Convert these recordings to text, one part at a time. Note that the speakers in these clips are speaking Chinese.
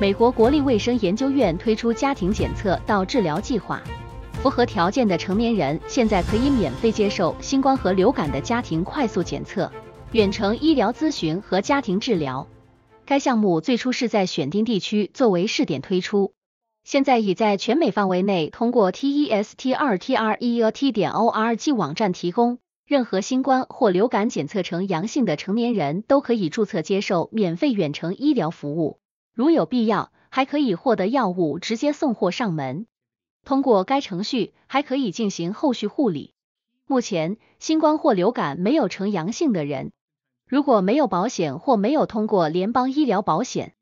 美国国立卫生研究院推出家庭检测到治疗计划，符合条件的成年人现在可以免费接受新冠和流感的家庭快速检测、远程医疗咨询和家庭治疗。该项目最初是在选定地区作为试点推出，现在已在全美范围内通过 T E S T t R E A T 点 O R G 网站提供。任何新冠或流感检测呈阳性的成年人都可以注册接受免费远程医疗服务。如有必要，还可以获得药物直接送货上门。通过该程序，还可以进行后续护理。目前，新冠或流感没有呈阳性的人，如果没有保险或没有通过联邦医疗保险、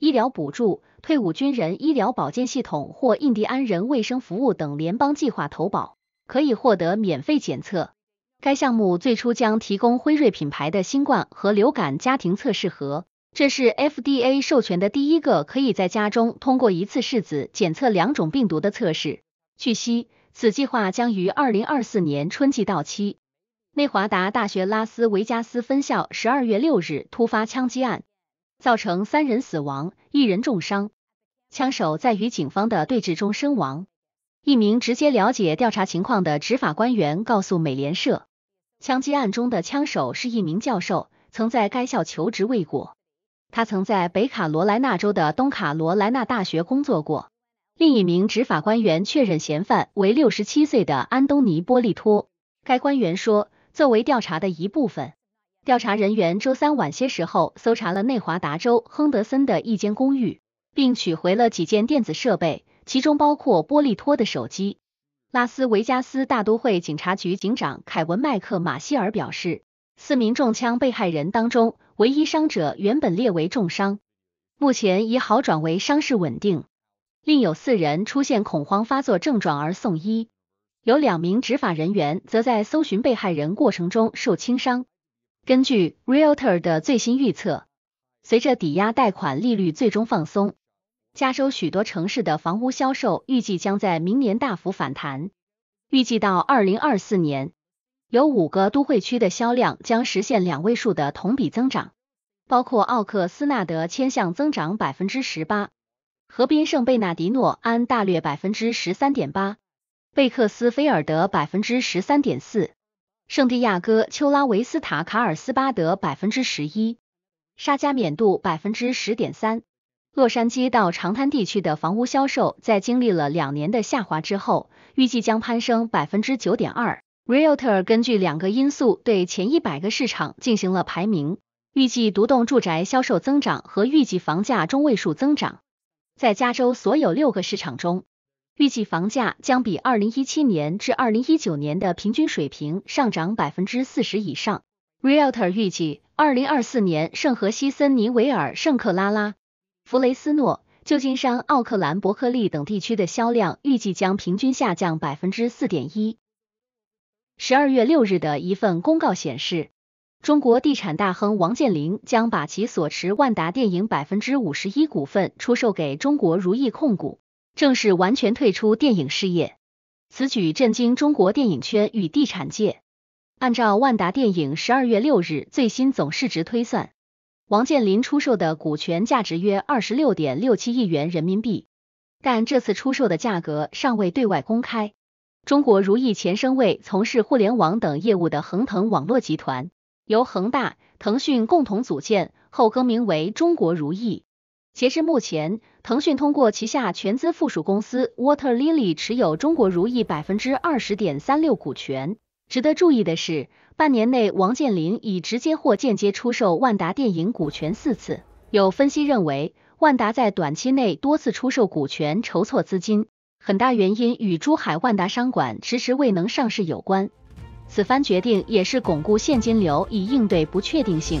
医疗补助、退伍军人医疗保健系统或印第安人卫生服务等联邦计划投保，可以获得免费检测。该项目最初将提供辉瑞品牌的新冠和流感家庭测试盒。这是 FDA 授权的第一个可以在家中通过一次试子检测两种病毒的测试。据悉，此计划将于二零二四年春季到期。内华达大学拉斯维加斯分校十二月六日突发枪击案，造成三人死亡，一人重伤。枪手在与警方的对峙中身亡。一名直接了解调查情况的执法官员告诉美联社，枪击案中的枪手是一名教授，曾在该校求职未果。他曾在北卡罗来纳州的东卡罗来纳大学工作过。另一名执法官员确认嫌犯为六十七岁的安东尼·波利托。该官员说，作为调查的一部分，调查人员周三晚些时候搜查了内华达州亨德森的一间公寓，并取回了几件电子设备，其中包括波利托的手机。拉斯维加斯大都会警察局警长凯文·麦克马希尔表示。四名中枪被害人当中，唯一伤者原本列为重伤，目前已好转为伤势稳定。另有四人出现恐慌发作症状而送医，有两名执法人员则在搜寻被害人过程中受轻伤。根据 Realtor 的最新预测，随着抵押贷款利率最终放松，加州许多城市的房屋销售预计将在明年大幅反弹，预计到二零二四年。有五个都会区的销量将实现两位数的同比增长，包括奥克斯纳德千项增长百分之十八，河滨圣贝纳迪诺安大略百分之十三点八，贝克斯菲尔德百分之十三点四，圣地亚哥丘拉维斯塔卡尔斯巴德百分之十一，沙加缅度百分之十点三。洛杉矶到长滩地区的房屋销售在经历了两年的下滑之后，预计将攀升百分之九点二。Realtor 根据两个因素对前一百个市场进行了排名，预计独栋住宅销售增长和预计房价中位数增长。在加州所有六个市场中，预计房价将比2017年至2019年的平均水平上涨百分之四十以上。Realtor 预计，2024年圣何西森尼维尔、圣克拉拉、弗雷斯诺、旧金山、奥克兰、伯克利等地区的销量预计将平均下降百分之四点一。十二月六日的一份公告显示，中国地产大亨王健林将把其所持万达电影百分之五十一股份出售给中国如意控股，正式完全退出电影事业。此举震惊中国电影圈与地产界。按照万达电影十二月六日最新总市值推算，王健林出售的股权价值约二十六点六七亿元人民币，但这次出售的价格尚未对外公开。中国如意前身为从事互联网等业务的恒腾网络集团，由恒大、腾讯共同组建，后更名为中国如意。截至目前，腾讯通过旗下全资附属公司 Water Lily 持有中国如意百分之二十点三六股权。值得注意的是，半年内王健林已直接或间接出售万达电影股权四次。有分析认为，万达在短期内多次出售股权筹措资金。很大原因与珠海万达商管迟迟未能上市有关，此番决定也是巩固现金流，以应对不确定性。